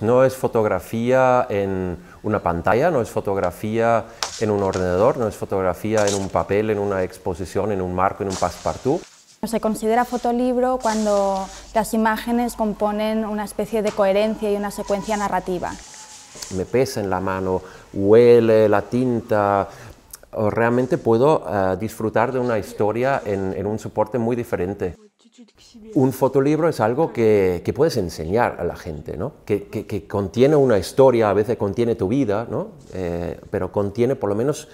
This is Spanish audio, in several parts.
No es fotografía en una pantalla, no es fotografía en un ordenador, no es fotografía en un papel, en una exposición, en un marco, en un passepartout. Se considera fotolibro cuando las imágenes componen una especie de coherencia y una secuencia narrativa. Me pesa en la mano, huele la tinta, realmente puedo eh, disfrutar de una historia en un soporte muy diferente un fotolibro es algo que, puedes enseñar a la gente, ¿no? que, contiene una historia, a veces contiene tu vida, eh, pero contiene por lo menos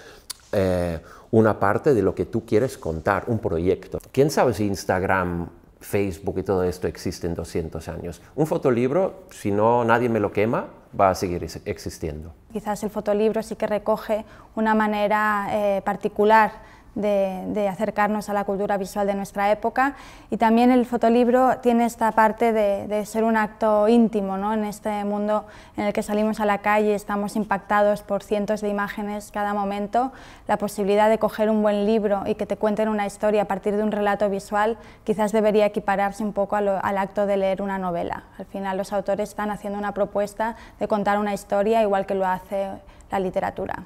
eh, una parte de lo que tú quieres contar, un proyecto. ¿Quién sabe si Instagram, Facebook y todo esto existen 200 años? Un fotolibro, si no nadie me lo quema, va a seguir existiendo. Quizás el fotolibro sí que recoge una manera eh, particular de, acercarnos a la cultura visual de nuestra época. Y también el fotolibro tiene esta parte de, ser un acto íntimo, ¿no? en este mundo en el que salimos a la calle, estamos impactados por cientos de imágenes cada momento, la posibilidad de coger un buen libro y que te cuenten una historia a partir de un relato visual quizás debería equipararse un poco al acto de leer una novela. Al final los autores están haciendo una propuesta de contar una historia igual que lo hace la literatura.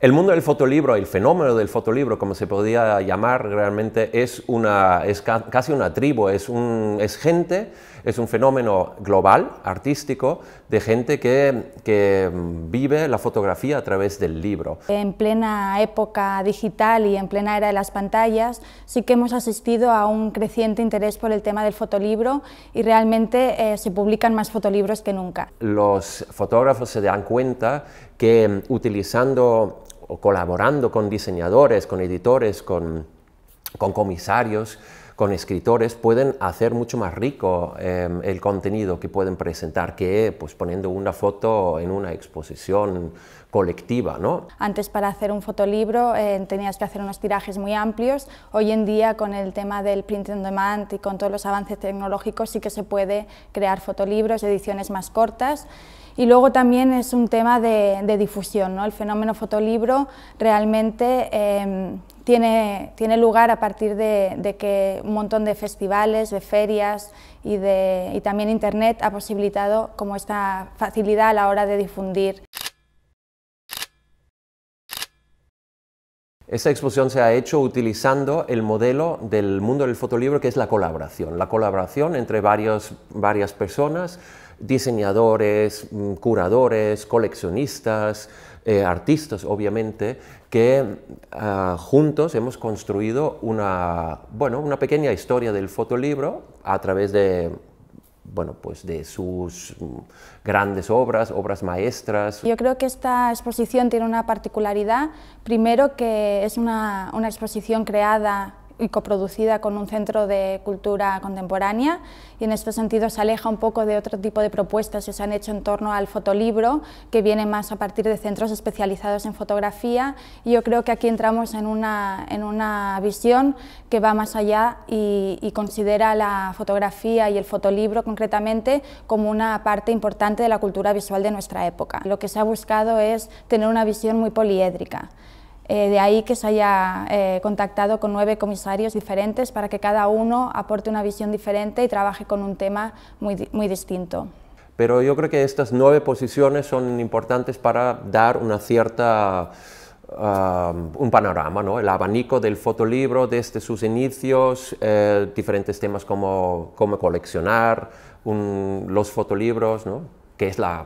El mundo del fotolibro, el fenómeno del fotolibro, como se podía llamar realmente, es, una, es casi una tribu, es, un, es, gente, es un fenómeno global, artístico, de gente que, que vive la fotografía a través del libro. En plena época digital y en plena era de las pantallas, sí que hemos asistido a un creciente interés por el tema del fotolibro y realmente eh, se publican más fotolibros que nunca. Los fotógrafos se dan cuenta que utilizando o colaborando con diseñadores, con editores, con, comisarios, con escritores, pueden hacer mucho más rico em, el contenido que pueden presentar que pues, poniendo una foto en una exposición colectiva. ¿no? Antes para hacer un fotolibro eh, tenías que hacer unos tirajes muy amplios. Hoy en día con el tema del print on demand y con todos los avances tecnológicos sí que se puede crear fotolibros, ediciones más cortas y luego también es un tema de, difusión, el fenómeno fotolibro realmente em, tiene, lugar a partir de, que un montón de festivales, de ferias y, y también Internet ha posibilitado como esta facilidad a la hora de difundir. Esa exposición se ha hecho utilizando el modelo del mundo del fotolibro que es la colaboración, la colaboración entre varias personas diseñadores, mm, curadores, coleccionistas, eh, artistas, obviamente, que ah, juntos hemos construido una, bueno, una pequeña historia del fotolibro a través de bueno, pues de sus mm, grandes obras, obras maestras. Yo creo que esta exposición tiene una particularidad, primero que es una, una exposición creada y coproducida con un centro de cultura contemporánea y en este sentido se aleja un poco de otro tipo de propuestas que se han hecho en torno al fotolibro que viene más a partir de centros especializados en fotografía y yo creo que aquí entramos en una, visión que va más allá y considera la fotografía y el fotolibro concretamente como una parte importante de la cultura visual de nuestra época. Lo que se ha buscado es tener una visión muy poliédrica. Eh, de ahí que se haya eh, contactado con nueve comisarios diferentes para que cada uno aporte una visión diferente y trabaje con un tema muy, distinto. Pero yo creo que estas nueve posiciones son importantes para dar una cierta... Ah, un panorama, ¿no? el abanico del fotolibro desde sus inicios, eh, diferentes temas como coleccionar, los fotolibros, ¿no? que es la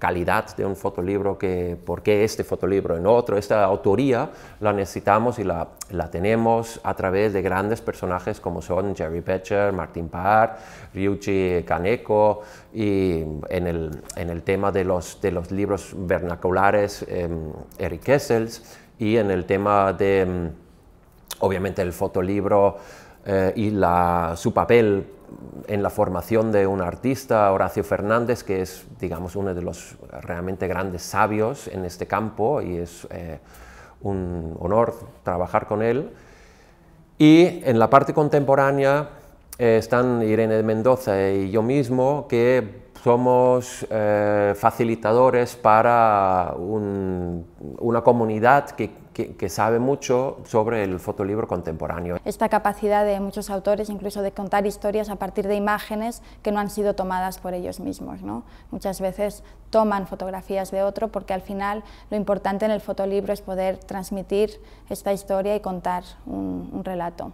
calidad de un fotolibro, que, por qué este fotolibro en otro. Esta autoría la necesitamos y la, la tenemos a través de grandes personajes como son Jerry Becher, Martin Parr, Ryuchi Kaneko y en el, en el tema de los, de los libros vernaculares, em, Eric Kessels, y en el tema de, em, obviamente, el fotolibro eh, y la, su papel en la formación de un artista, Horacio Fernández, que es, digamos, uno de los realmente grandes sabios en este campo y es eh, un honor trabajar con él. Y en la parte contemporánea eh, están Irene de Mendoza y yo mismo, que somos eh, facilitadores para una comunidad que, sabe mucho sobre el fotolibro contemporáneo. Esta capacidad de muchos autores incluso de contar historias a partir de imágenes que no han sido tomadas por ellos mismos. Muchas veces toman fotografías de otro porque al final lo importante en el fotolibro es poder transmitir esta historia y contar un relato.